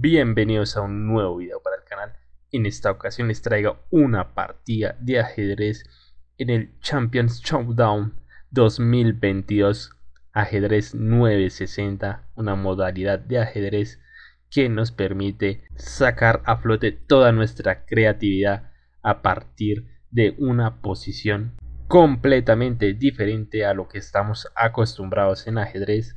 Bienvenidos a un nuevo video para el canal. En esta ocasión les traigo una partida de ajedrez en el Champions Showdown 2022 ajedrez 960, una modalidad de ajedrez que nos permite sacar a flote toda nuestra creatividad a partir de una posición completamente diferente a lo que estamos acostumbrados en ajedrez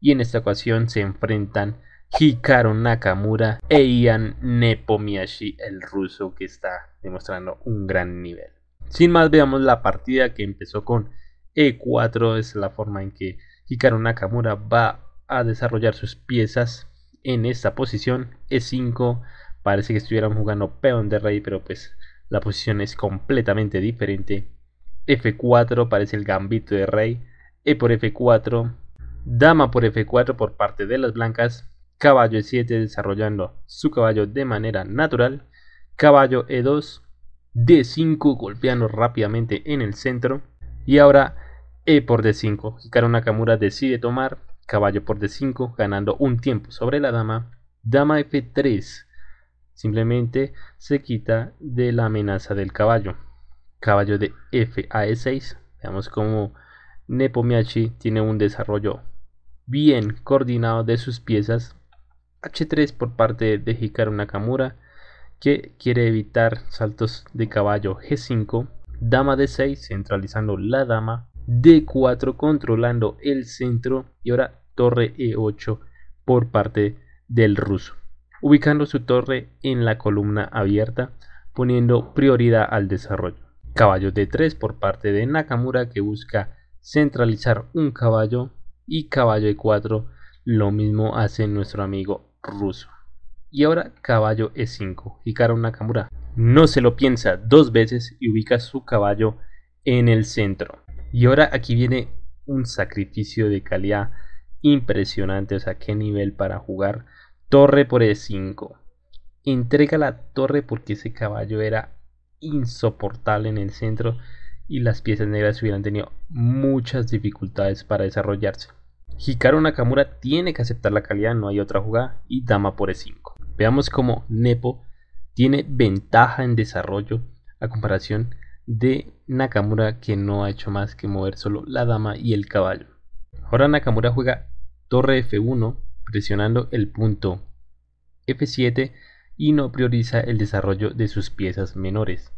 y en esta ocasión se enfrentan Hikaru Nakamura e Ian Nepomiashi, el ruso que está demostrando un gran nivel. Sin más, veamos la partida que empezó con E4, es la forma en que Hikaru Nakamura va a desarrollar sus piezas en esta posición. E5, parece que estuvieran jugando peón de rey, pero pues la posición es completamente diferente. F4 parece el gambito de rey. E por F4, dama por F4 por parte de las blancas caballo E7 desarrollando su caballo de manera natural, caballo E2, D5 golpeando rápidamente en el centro y ahora E por D5. Hikaru Nakamura decide tomar caballo por D5 ganando un tiempo sobre la dama, dama F3 simplemente se quita de la amenaza del caballo. Caballo de F a E6. Veamos cómo Nepomiachi tiene un desarrollo bien coordinado de sus piezas H3 por parte de Hikaru Nakamura, que quiere evitar saltos de caballo G5, dama D6 centralizando la dama, D4 controlando el centro y ahora torre E8 por parte del ruso, ubicando su torre en la columna abierta, poniendo prioridad al desarrollo. Caballo D3 por parte de Nakamura que busca centralizar un caballo y caballo E4 lo mismo hace nuestro amigo ruso. Y ahora caballo E5, y una Nakamura. No se lo piensa dos veces y ubica su caballo en el centro. Y ahora aquí viene un sacrificio de calidad impresionante. O sea, qué nivel para jugar. Torre por E5. Entrega la torre porque ese caballo era insoportable en el centro y las piezas negras hubieran tenido muchas dificultades para desarrollarse. Hikaru Nakamura tiene que aceptar la calidad, no hay otra jugada, y dama por E5. Veamos cómo Nepo tiene ventaja en desarrollo a comparación de Nakamura que no ha hecho más que mover solo la dama y el caballo. Ahora Nakamura juega torre F1 presionando el punto F7 y no prioriza el desarrollo de sus piezas menores.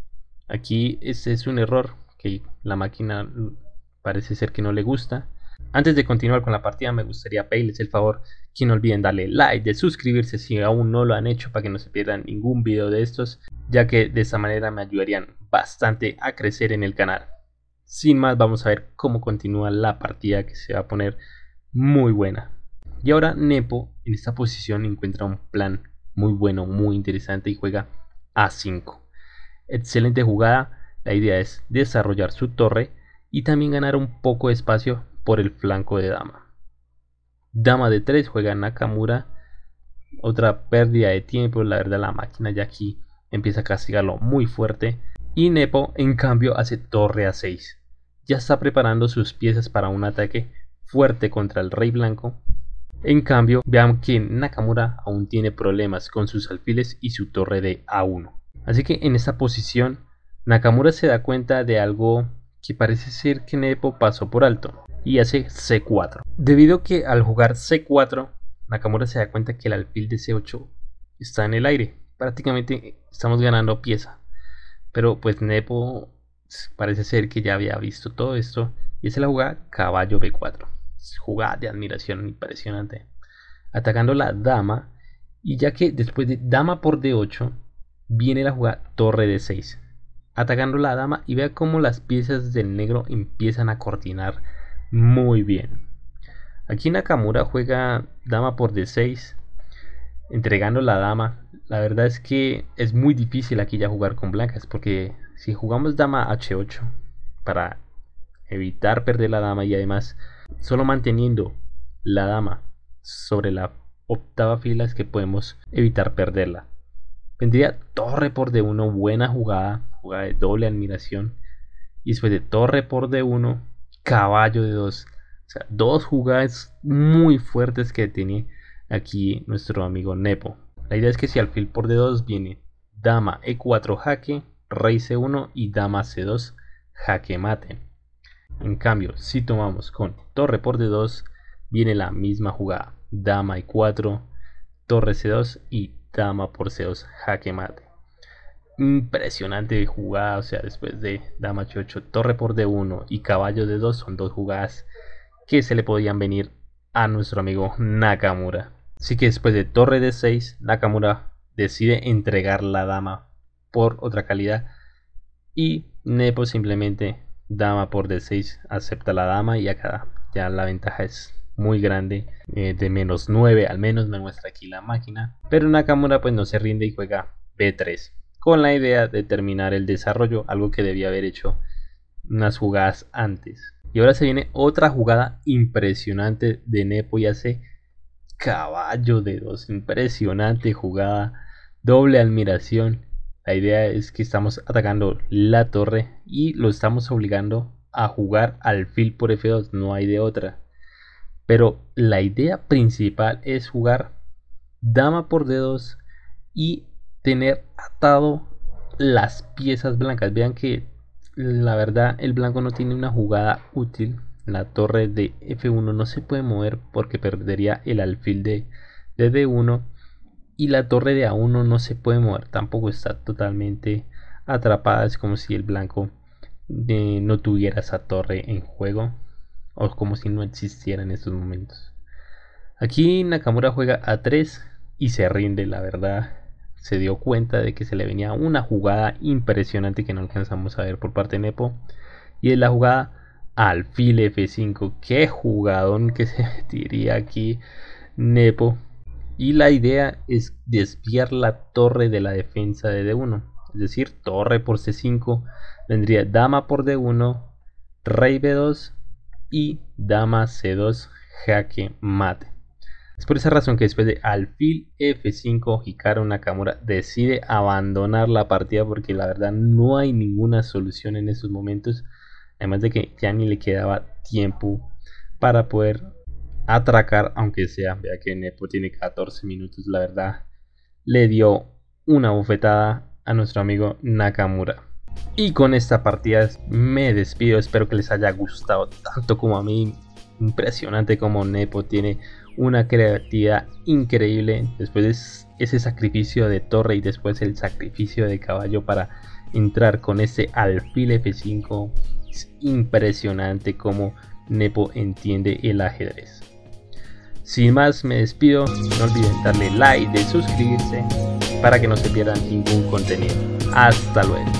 Aquí ese es un error que la máquina parece ser que no le gusta antes de continuar con la partida me gustaría pedirles el favor que no olviden darle like, de suscribirse si aún no lo han hecho para que no se pierdan ningún video de estos, ya que de esa manera me ayudarían bastante a crecer en el canal. Sin más vamos a ver cómo continúa la partida que se va a poner muy buena. Y ahora Nepo en esta posición encuentra un plan muy bueno, muy interesante y juega A5. Excelente jugada, la idea es desarrollar su torre y también ganar un poco de espacio por el flanco de dama. Dama de 3 juega Nakamura. Otra pérdida de tiempo. La verdad la máquina ya aquí empieza a castigarlo muy fuerte. Y Nepo en cambio hace torre a 6. Ya está preparando sus piezas para un ataque fuerte contra el rey blanco. En cambio, vean que Nakamura aún tiene problemas con sus alfiles y su torre de A1. Así que en esta posición, Nakamura se da cuenta de algo que parece ser que Nepo pasó por alto y hace C4. Debido a que al jugar C4, Nakamura se da cuenta que el alfil de C8 está en el aire. Prácticamente estamos ganando pieza. Pero pues Nepo parece ser que ya había visto todo esto. Y hace la jugada caballo B4. jugada de admiración impresionante. Atacando la dama. Y ya que después de dama por D8, viene la jugada torre D6. Atacando la dama y vea cómo las piezas del negro empiezan a coordinar muy bien. Aquí Nakamura juega dama por d6, entregando la dama. La verdad es que es muy difícil aquí ya jugar con blancas, porque si jugamos dama h8 para evitar perder la dama y además solo manteniendo la dama sobre la octava fila es que podemos evitar perderla. Vendría torre por d1, buena jugada, jugada de doble admiración. Y después de torre por d1, caballo de dos. O sea, dos jugadas muy fuertes que tiene aquí nuestro amigo Nepo. La idea es que si alfil por D2 viene dama E4 jaque, rey C1 y dama C2 jaque mate. En cambio, si tomamos con torre por D2, viene la misma jugada. Dama E4, torre C2 y dama por C2 jaque mate impresionante jugada, o sea, después de dama 8, torre por d1 y caballo de 2 son dos jugadas que se le podían venir a nuestro amigo Nakamura. Así que después de torre d6, Nakamura decide entregar la dama por otra calidad y Nepo simplemente dama por d6 acepta la dama y acá ya la ventaja es muy grande eh, de menos 9 al menos me muestra aquí la máquina pero Nakamura pues no se rinde y juega b3 con la idea de terminar el desarrollo, algo que debía haber hecho unas jugadas antes. Y ahora se viene otra jugada impresionante de Nepo y hace caballo de dos, impresionante jugada, doble admiración. La idea es que estamos atacando la torre y lo estamos obligando a jugar alfil por F2, no hay de otra. Pero la idea principal es jugar dama por dedos y tener atado las piezas blancas. Vean que la verdad el blanco no tiene una jugada útil. La torre de F1 no se puede mover porque perdería el alfil de, D1. Y la torre de A1 no se puede mover. Tampoco está totalmente atrapada. Es como si el blanco eh, no tuviera esa torre en juego. O como si no existiera en estos momentos. Aquí Nakamura juega a 3 y se rinde, la verdad se dio cuenta de que se le venía una jugada impresionante que no alcanzamos a ver por parte de Nepo. Y es la jugada alfil F5. Qué jugadón que se diría aquí Nepo. Y la idea es desviar la torre de la defensa de D1. Es decir, torre por C5. Vendría dama por D1, rey B2 y dama C2 jaque mate. Es por esa razón que después de alfil f5 Hikaru Nakamura decide abandonar la partida porque la verdad no hay ninguna solución en esos momentos. Además de que ya ni le quedaba tiempo para poder atracar, aunque sea, vea que Nepo tiene 14 minutos, la verdad, le dio una bofetada a nuestro amigo Nakamura. Y con esta partida me despido, espero que les haya gustado tanto como a mí. Impresionante como Nepo tiene una creatividad increíble después de ese sacrificio de torre y después el sacrificio de caballo para entrar con ese alfil F5. Es impresionante cómo Nepo entiende el ajedrez. Sin más, me despido. No olviden darle like, de suscribirse para que no se pierdan ningún contenido. Hasta luego.